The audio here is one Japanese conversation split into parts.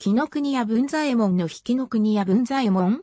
紀の国屋文左衛門の引きの国屋文左衛門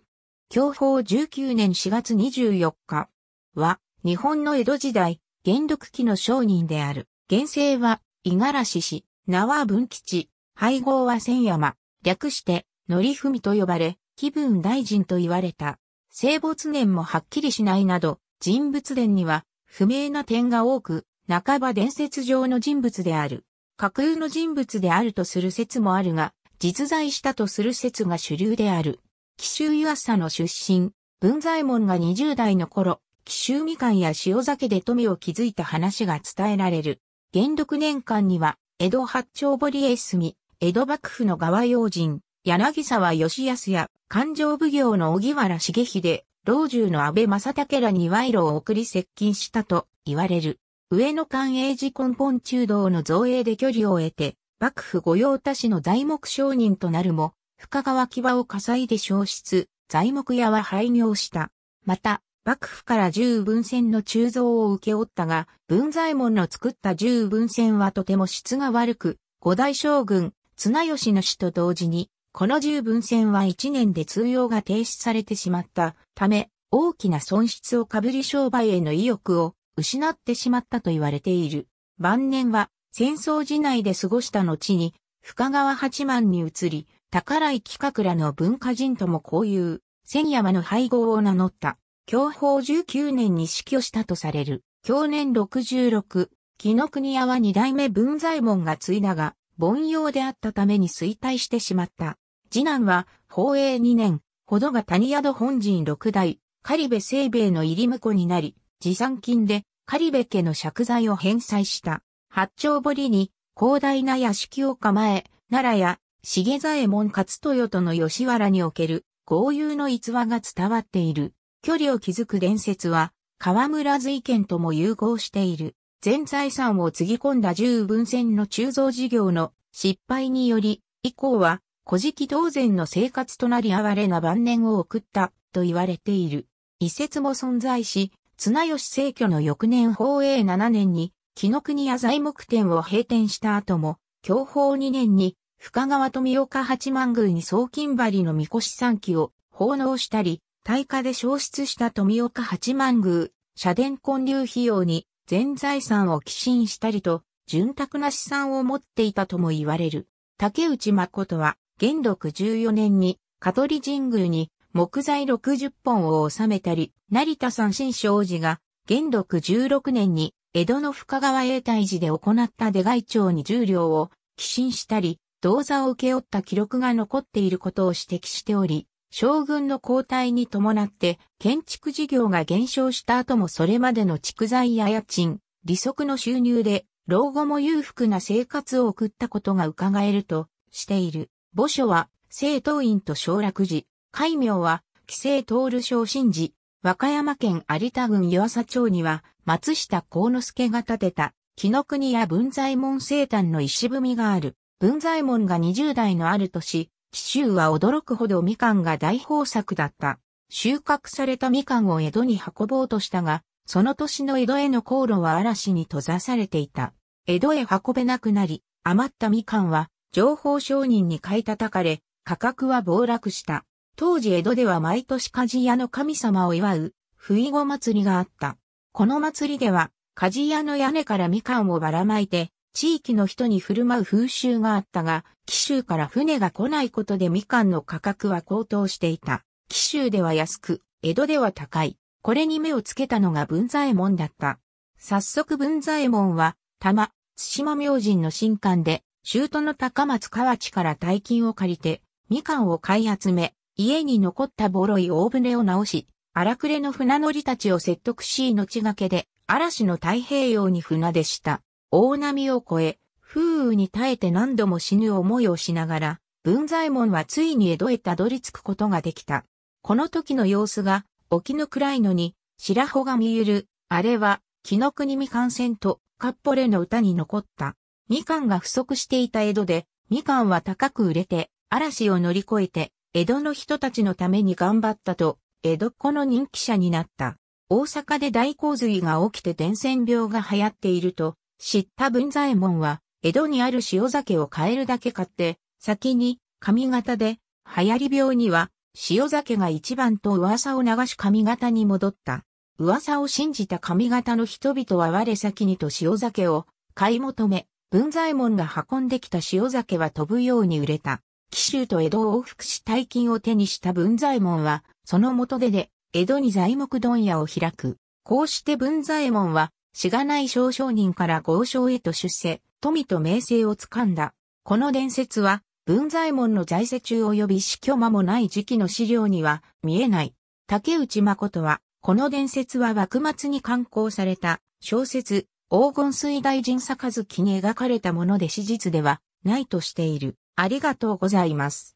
享保19年4月24日は、日本の江戸時代、元禄期の商人である。現世は、五十嵐氏、名は文吉、配合は千山、略して、のりふみと呼ばれ、気分大臣と言われた。生没年もはっきりしないなど、人物伝には、不明な点が多く、半ば伝説上の人物である。架空の人物であるとする説もあるが、実在したとする説が主流である。紀州湯浅の出身、文左衛門が20代の頃、紀州みかんや塩酒で富を築いた話が伝えられる。元禄年間には、江戸八丁堀へ進み、江戸幕府の側用人、柳沢義康や、勘定奉行の荻原重秀、老中の安倍正武らに賄賂を送り接近したと言われる。上野官営寺根本中道の造営で距離を得て、幕府御用達の材木商人となるも、深川木場を火災で焼失、材木屋は廃業した。また、幕府から十分船の鋳造を請け負ったが、文左衛門の作った十分船はとても質が悪く、五代将軍、綱吉の死と同時に、この十分船は一年で通用が停止されてしまったため、大きな損失をかぶり商売への意欲を失ってしまったと言われている。晩年は戦争時内で過ごした後に、深川八幡に移り、宝井企画らの文化人とも交友、千山の配合を名乗った。享保19年に死去したとされる。享年66、木の国屋は二代目文左衛門が継いだが、凡庸であったために衰退してしまった。次男は、宝永二年、ほどが谷宿本陣六代、狩部清兵衛の入り婿になり、持参金で、狩部家の借財を返済した。八丁堀に広大な屋敷を構え、奈良や重左衛門勝豊との吉原における豪遊の逸話が伝わっている。距離を築く伝説は、河村瑞賢とも融合している。全財産をつぎ込んだ十分線の鋳造事業の失敗により、以降は、古事記当然の生活となり哀れな晩年を送ったと言われている。一説も存在し、綱吉逝去の翌年法永7年に紀の国屋材木店を閉店した後も、享保2年に深川富岡八幡宮に送金張りの神輿三基を奉納したり、大火で消失した富岡八幡宮、社殿建立費用に全財産を寄進したりと、潤沢な資産を持っていたとも言われる。竹内誠は、元禄14年に、香取神宮に木材60本を収めたり、成田山新商寺が、元禄16年に、江戸の深川永泰寺で行った出外町に重量を寄進したり、銅座を受け負った記録が残っていることを指摘しており、将軍の交代に伴って建築事業が減少した後もそれまでの蓄財や家賃、利息の収入で老後も裕福な生活を送ったことが伺えるとしている。墓所は、聖東院と小楽寺、戒名は、規制通る昇進寺、和歌山県有田郡湯浅町には、松下幸之助が建てた、木の国や文在門生誕の石踏みがある。文在門が20代のある年、紀州は驚くほどみかんが大豊作だった。収穫されたみかんを江戸に運ぼうとしたが、その年の江戸への航路は嵐に閉ざされていた。江戸へ運べなくなり、余ったみかんは、情報商人に買い叩かれ、価格は暴落した。当時江戸では毎年鍛冶屋の神様を祝う、不意後祭りがあった。この祭りでは、鍛冶屋の屋根からみかんをばらまいて、地域の人に振る舞う風習があったが、紀州から船が来ないことでみかんの価格は高騰していた。紀州では安く、江戸では高い。これに目をつけたのが文左衛門だった。早速文左衛門は、玉、津島明神の新館で、州都の高松河内から大金を借りて、みかんを買い集め、家に残ったボロい大船を直し、荒くれの船乗りたちを説得し命がけで、嵐の太平洋に船出した。大波を越え、風雨に耐えて何度も死ぬ思いをしながら、文左衛門はついに江戸へたどり着くことができた。この時の様子が、沖の暗いのに、白穂が見ゆる、あれは、木の国みかん戦と、かっぽれの歌に残った。みかんが不足していた江戸で、みかんは高く売れて、嵐を乗り越えて、江戸の人たちのために頑張ったと、江戸っ子の人気者になった。大阪で大洪水が起きて伝染病が流行っていると、知った文左衛門は、江戸にある塩酒を買えるだけ買って、先に、上方で、流行り病には、塩酒が一番と噂を流し上方に戻った。噂を信じた上方の人々は我先にと塩酒を買い求め、文左衛門が運んできた塩酒は飛ぶように売れた。紀州と江戸を往復し大金を手にした文左衛門は、その元手で、江戸に材木問屋を開く。こうして文左衛門は、しがない少商人から豪商へと出世、富と名声をつかんだ。この伝説は、文左衛門の在世中及び死去間もない時期の資料には見えない。竹内誠は、この伝説は幕末に刊行された小説、黄金水大臣杯に描かれたもので史実ではないとしている。ありがとうございます。